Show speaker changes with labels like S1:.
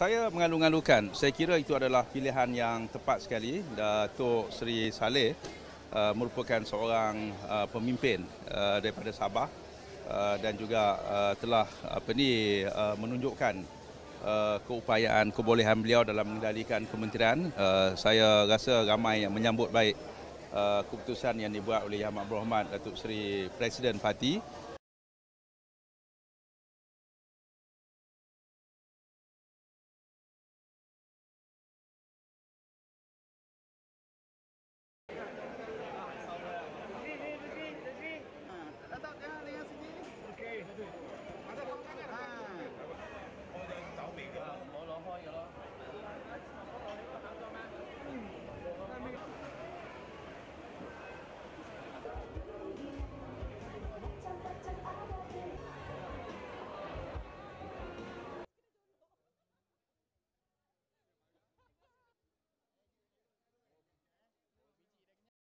S1: saya mengalu-alukan. Saya kira itu adalah pilihan yang tepat sekali. Datuk Seri Saleh uh, merupakan seorang uh, pemimpin uh, daripada Sabah uh, dan juga uh, telah apa ni uh, menunjukkan uh, keupayaan kebolehan beliau dalam mengendalikan kementerian. Uh, saya rasa ramai yang menyambut baik uh, keputusan yang dibuat oleh Yang Amat Berhormat Datuk Seri
S2: Presiden Parti